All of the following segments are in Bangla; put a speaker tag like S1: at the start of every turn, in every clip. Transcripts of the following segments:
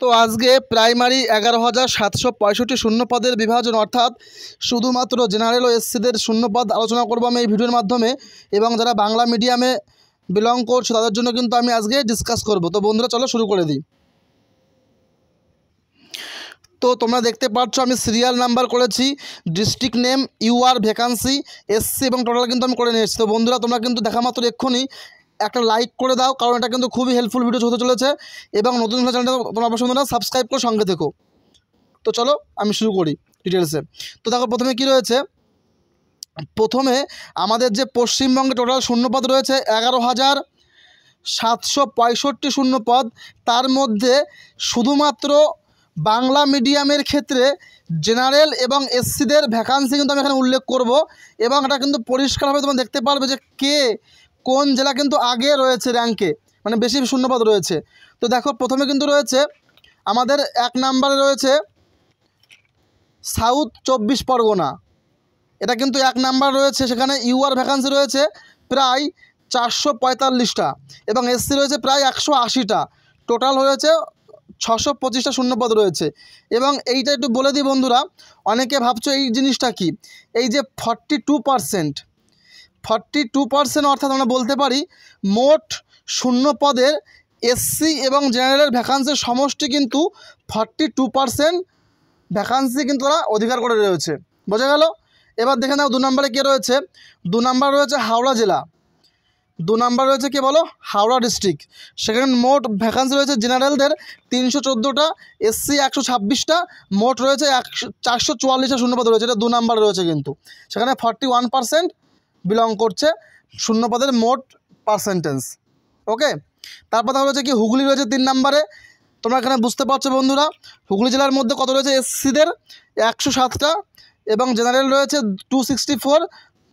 S1: তো আজকে প্রাইমারি এগারো হাজার সাতশো পঁয়ষট্টি শূন্যপদের বিভাজন অর্থাৎ শুধুমাত্র জেনারেল ও এসসিদের শূন্যপদ আলোচনা করবো আমি এই ভিডিওর মাধ্যমে এবং যারা বাংলা মিডিয়ামে বিলং করছে তাদের জন্য কিন্তু আমি আজকে ডিসকাস করব তো বন্ধুরা চলো শুরু করে দিই তো তোমরা দেখতে পাচ্ছ আমি সিরিয়াল নাম্বার করেছি district name UR vacancy SC এবং টোটাল কিন্তু আমি করে নিয়েছি তো বন্ধুরা তোমরা কিন্তু দেখা মাত্র এক্ষুনি একটা লাইক করে দাও কারণ এটা কিন্তু খুবই হেল্পফুল ভিডিও হতে চলেছে এবং নতুন চ্যানেলটা তোমরা পছন্দ না সাবস্ক্রাইব করে সঙ্গে দেখো তো চলো আমি শুরু করি ডিটেলসে তো দেখো প্রথমে কি রয়েছে প্রথমে আমাদের যে পশ্চিমবঙ্গে টোটাল শূন্যপদ রয়েছে এগারো হাজার সাতশো পঁয়ষট্টি শূন্যপদ তার মধ্যে শুধুমাত্র বাংলা মিডিয়ামের ক্ষেত্রে জেনারেল এবং এসসিদের ভ্যাকান্সি কিন্তু আমি এখানে উল্লেখ করব এবং এটা কিন্তু পরিষ্কারভাবে তোমরা দেখতে পারবে যে কে কোন জেলা কিন্তু আগে রয়েছে র্যাঙ্কে মানে বেশি শূন্যপদ রয়েছে তো দেখো প্রথমে কিন্তু রয়েছে আমাদের এক নাম্বারে রয়েছে সাউথ চব্বিশ পরগনা এটা কিন্তু এক নাম্বার রয়েছে সেখানে ইউআর ভ্যাকান্সি রয়েছে প্রায় চারশো পঁয়তাল্লিশটা এবং এসসি রয়েছে প্রায় একশো আশিটা টোটাল হয়েছে ছশো পঁচিশটা শূন্যপদ রয়েছে এবং এইটা একটু বলে দিই বন্ধুরা অনেকে ভাবছো এই জিনিসটা কি এই যে forty two percent forty two percent অর্থাৎ আমরা বলতে পারি মোট শূন্য পদের এসসি এবং জেনারেলের ভ্যাকান্সির সমষ্টি কিন্তু ফর্টি টু পার্সেন্ট ভ্যাকান্সি কিন্তু তারা অধিকার করে রয়েছে বোঝা গেল এবার দেখে নাও দু নম্বরে কে রয়েছে দু নম্বর রয়েছে হাওড়া জেলা দু নম্বর রয়েছে কে বলো হাওড়া ডিস্ট্রিক্ট সেখানে মোট ভ্যাকান্সি রয়েছে জেনারেলদের তিনশো চোদ্দোটা এসসি একশো ছাব্বিশটা মোট রয়েছে একশো চারশো চুয়াল্লিশটা শূন্যপদ রয়েছে এটা দু নম্বরে রয়েছে কিন্তু সেখানে ফর্টি ওয়ান পার্সেন্ট বিলং করছে শূন্য পদের মোট পার্সেন্টেজ ওকে তারপর তাহলে হচ্ছে কি হুগলি রয়েছে তিন নম্বরে তোমরা এখানে বুঝতে পারছো বন্ধুরা হুগলি জেলার মধ্যে কত রয়েছে এসসিদের একশো সাতটা এবং জেনারেল রয়েছে টু সিক্সটি ফোর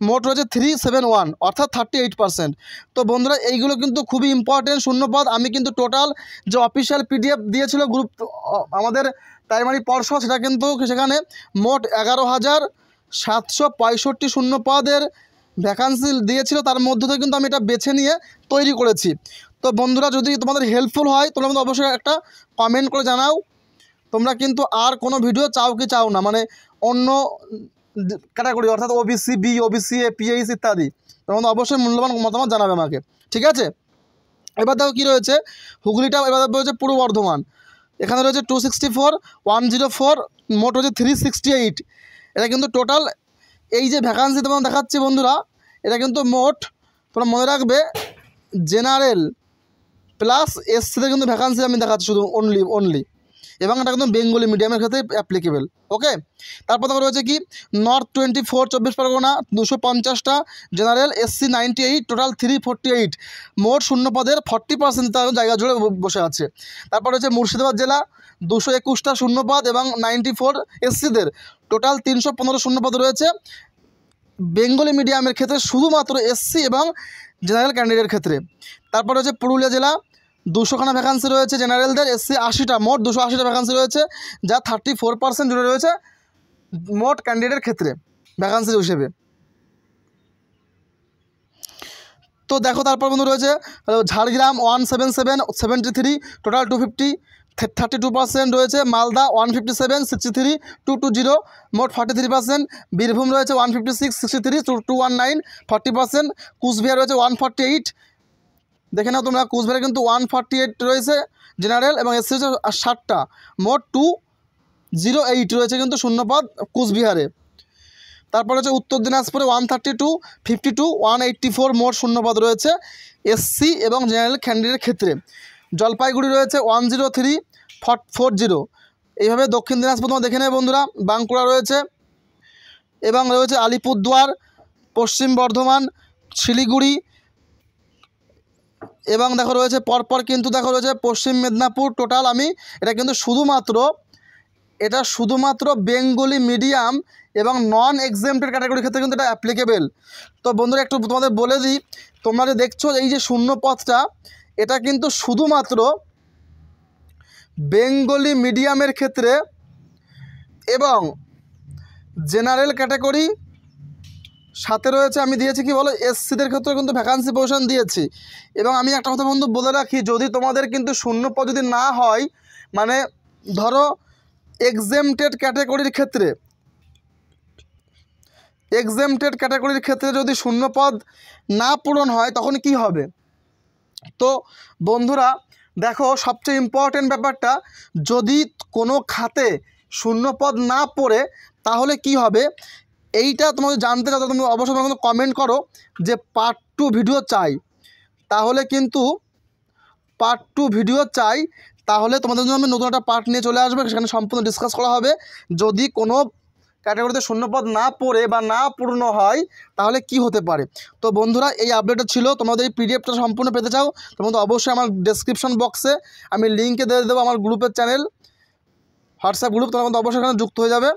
S1: মোট রয়েছে থ্রি সেভেন ওয়ান অর্থাৎ থার্টি এইট পার্সেন্ট তো বন্ধুরা এইগুলো কিন্তু খুবই ইম্পর্টেন্ট শূন্যপদ আমি কিন্তু টোটাল যে অফিসিয়াল পিডিএফ দিয়েছিল গ্রুপ আমাদের প্রাইমারি পর্ষদ সেটা কিন্তু সেখানে মোট এগারো হাজার সাতশো পঁয়ষট্টি শূন্যপদের ভ্যাকান্সি দিয়েছিল তার মধ্য থেকে কিন্তু আমি এটা বেছে নিয়ে তৈরি করেছি তো বন্ধুরা যদি তোমাদের হেল্পফুল হয় তোমরা কিন্তু অবশ্যই একটা কমেন্ট করে জানাও তোমরা কিন্তু আর কোনো ভিডিও চাও কি চাও না মানে অন্য ক্যাটাগরি অর্থাৎ OBC B OBC A PH ইত্যাদি তোমরা অবশ্যই মূল্যবান মতামত জানাবে আমাকে ঠিক আছে এবার দেখো কী রয়েছে হুগলিটা এবার রয়েছে পূর্ব বর্ধমান এখানে রয়েছে two sixty four one zero four মোট হচ্ছে থ্রি সিক্সটি এইট এটা কিন্তু টোটাল এই যে ভ্যাকান্সি তোমার দেখাচ্ছি বন্ধুরা এটা কিন্তু মোট তোমরা মনে রাখবে জেনারেল প্লাস এসসিতে কিন্তু ভ্যাকান্সি আমি দেখাচ্ছি শুধু অনলি অনলি এবং এটা কিন্তু বেঙ্গলি মিডিয়ামের ক্ষেত্রে অ্যাপ্লিকেবেল ওকে তারপর তোমার রয়েছে কি নর্থ টোয়েন্টি ফোর চব্বিশ পরগনা দুশো পঞ্চাশটা general SC ninety eight total three forty eight মোট শূন্য পদের ফর্টি পার্সেন্ট তার জায়গা জুড়ে বসে আছে তারপর রয়েছে মুর্শিদাবাদ জেলা দুশো একুশটা শূন্যপদ এবং নাইনটি ফোর এসসিদের টোটাল তিনশো পনেরো শূন্যপদ রয়েছে বেঙ্গলি মিডিয়ামের ক্ষেত্রে শুধুমাত্র এসসি এবং জেনারেল ক্যান্ডিডেটের ক্ষেত্রে তারপর হচ্ছে পুরুলিয়া জেলা দুশোখানা ভ্যাকান্সি রয়েছে জেনারেলদের এসসি আশিটা মোট দুশো আশিটা ভ্যাকান্সি রয়েছে যা থার্টি ফোর পার্সেন্ট জুড়ে রয়েছে মোট ক্যান্ডিডেটের ক্ষেত্রে ভ্যাকান্সি হিসেবে তো দেখো তারপর বন্ধু রয়েছে Jhargram one seven seven seventy three total two fifty thirty two percent রয়েছে Malda one fifty seven sixty three two two zero মোট ফর্টি থ্রি পার্সেন্ট বীরভূম রয়েছে one fifty six sixty three two two one nine forty percent Cooch Behar রয়েছে ওয়ান ফর্টি এইট দেখে নাও তোমরা কুচবিহারে কিন্তু ওয়ান ফর্টি এইট রয়েছে জেনারেল এবং এসসি হচ্ছে ষাটটা মোট টু জিরো এইট রয়েছে কিন্তু শূন্যপদ কুচবিহারে তারপরে হচ্ছে উত্তর দিনাজপুরে one thirty two fifty two one eighty four মোট শূন্যপদ রয়েছে এসসি এবং জেনারেল ক্যান্ডিডেটের ক্ষেত্রে জলপাইগুড়ি রয়েছে ওয়ান জিরো থ্রি ফট ফোর জিরো এইভাবে দক্ষিণ দিনাজপুর তোমার দেখে নেবে বন্ধুরা বাঁকুড়া রয়েছে এবং রয়েছে আলিপুরদুয়ার পশ্চিম বর্ধমান শিলিগুড়ি এবং দেখো রয়েছে পরপর কিন্তু দেখো রয়েছে পশ্চিম মেদিনীপুর টোটাল আমি এটা কিন্তু শুধুমাত্র এটা শুধুমাত্র বেঙ্গলি মিডিয়াম এবং নন এক্সামটেড ক্যাটাগরির ক্ষেত্রে কিন্তু এটা অ্যাপ্লিকেবেল তো বন্ধুরা একটু তোমাদের বলে দিই তোমরা যে দেখছো এই যে শূন্য পথটা এটা কিন্তু শুধুমাত্র বেঙ্গলি মিডিয়ামের ক্ষেত্রে এবং জেনারেল ক্যাটাগরি সাথে রয়েছে আমি দিয়েছি কি বলো এসসিদের ক্ষেত্রে কিন্তু ভ্যাকান্সি পোর্শন দিয়েছি এবং আমি একটা কথা বন্ধু বলে রাখি যদি তোমাদের কিন্তু শূন্য পদ যদি না হয় মানে ধরো এক্সেমটেড ক্যাটাগরির ক্ষেত্রে এক্সেমটেড ক্যাটাগরির ক্ষেত্রে যদি শূন্য পদ না পূরণ হয় তখন কি হবে তো বন্ধুরা দেখো সবচেয়ে ইম্পর্টেন্ট ব্যাপারটা যদি কোনো খাতে শূন্যপদ না পড়ে তাহলে কি হবে এইটা তোমাদের জানতে চাও তুমি অবশ্যই কিন্তু কমেন্ট করো যে পার্ট টু ভিডিও চাই তাহলে কিন্তু পার্ট টু ভিডিও চাই তাহলে তোমাদের জন্য আমি নতুন একটা পার্ট নিয়ে চলে আসবে সেখানে সম্পূর্ণ ডিসকাস করা হবে যদি কোনো ক্যাটাগরিতে শূন্যপদ না পড়ে বা না পূর্ণ হয় তাহলে কি হতে পারে তো বন্ধুরা এই আপডেটটা ছিল তোমাদের এই পিডিএফটা সম্পূর্ণ পেতে চাও তোমাদের অবশ্যই আমার ডেসক্রিপশন বক্সে আমি লিঙ্কে দিয়ে দেবো আমার গ্রুপের চ্যানেল হোয়াটসঅ্যাপ গ্রুপ তোমার মধ্যে অবশ্যই এখানে যুক্ত হয়ে যাবে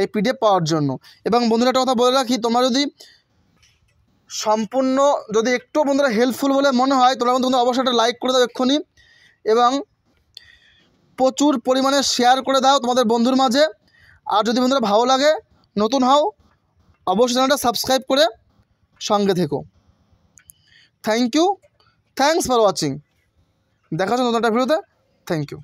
S1: এই পিডিএফ পাওয়ার জন্য এবং বন্ধুরা একটা কথা বলে রাখি তোমরা যদি সম্পূর্ণ যদি একটু বন্ধুরা হেল্পফুল বলে মনে হয় তোমরা কিন্তু অবশ্যই একটা লাইক করে দাও এক্ষুনি এবং প্রচুর পরিমাণে শেয়ার করে দাও তোমাদের বন্ধুর মাঝে আর যদি বন্ধুরা ভালো লাগে নতুন হও অবশ্যই চ্যানেলটা সাবস্ক্রাইব করে সঙ্গে থেকো thank you thanks for watching দেখা যাচ্ছে নতুন একটা ভিডিওতে থ্যাংক ইউ